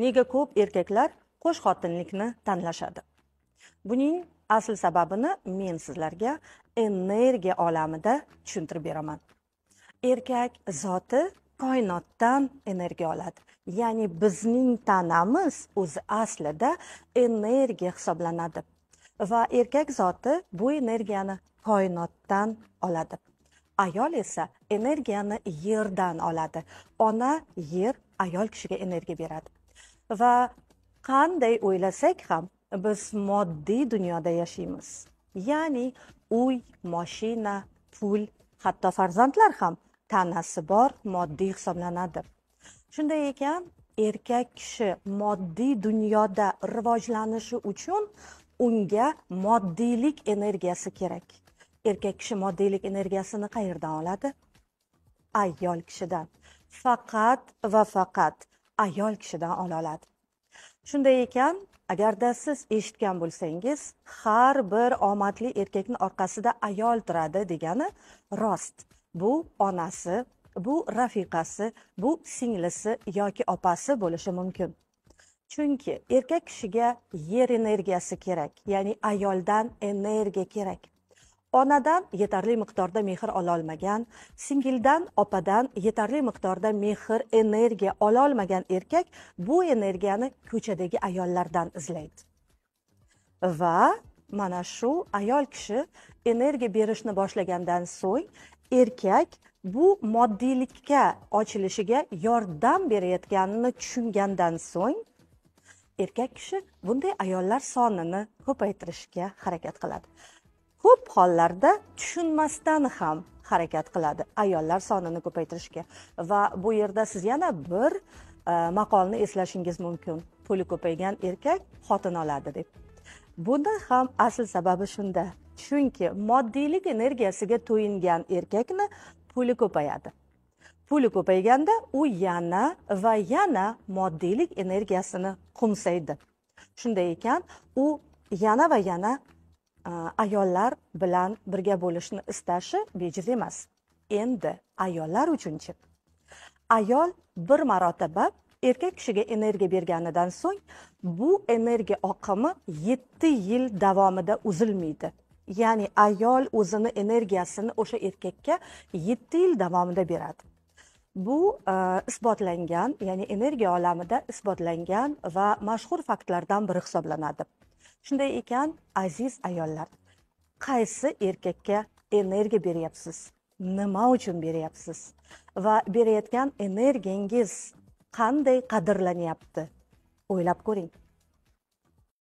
nega ko'p erkaklar qo'sh xotinlikni tanlashadi buning asl sababini men sizlarga energiya olamida tushuntirib beraman erkak zoti koinotdan energiya oladi ya'ni bizning tanamiz o'zi aslida energiya hisoblanadi va erkak zoti bu energiyani koinotdan oladi ayol esa energiyani yerdan oladi ona yer ayol kishiga energiya beradi va qanday o'ylasak ham biz moddiy dunyoda yashaymiz ya'ni uy moshina pul hatto farzandlar ham tanasi bor moddiy hisoblanadi shunday ekan erkak kishi moddiy dunyoda rivojlanishi uchun unga moddiylik energiyasi kerak erkak kishi moddiylik energiyasini qayerdan oladi ayol kishidan faqat va faqat ayol kishidan ola oladi shunday ekan agarda siz eshitgan bo'lsangiz har bir omadli erkakni orqasida ayol turadi degani rost bu onasi bu rafiqasi bu singlisi yoki opasi bo'lishi mumkin chunki erkak kishiga yer energiyasi kerak ya'ni ayoldan energiya kerak onadan yetarli miqdorda mehr ololmagan singildan opadan yetarli miqdorda mehr energiya ololmagan erkak bu energiyani ko'chadagi ayollardan izlaydi va mana shu ayol kishi energiya berishni boshlagandan so'ng erkak bu moddiylikka ochilishiga yordam berayotganini tushungandan so'ng erkak kishi bunday ayollar sonini ko'paytirishga harakat qiladi ko'p hollarda tushunmasdan ham harakat qiladi ayollar sonini ko'paytirishga va bu yerda siz yana bir e, maqolni eslashingiz mumkin puli ko'paygan erkak xotin oladi deb buni ham asl sababi shunda chunki moddiylik energiyasiga to'yingan erkakni puli ko'payadi puli ko'payganda u yana va yana moddiylik energiyasini qo'msaydi shunday ekan u yana va yana Э, ayollar bilan birga bo'lishni istashi bejiz emas endi ayollar uchunchi ayol bir marotaba erkak kishiga energiya berganidan so'ng bu energiya oqimi yetti yil davomida uzilmaydi ya'ni ayol o'zini energiyasini o'sha erkakka yetti yil davomida beradi bu uh, isbotlangan ya'ni energiya olamida isbotlangan va mashhur faktlardan biri hisoblanadi shunday ekan aziz ayollar qaysi erkakka energiya beryapsiz nima uchun beryapsiz va berayotgan energiyangiz qanday qadrlanyapti o'ylab ko'ring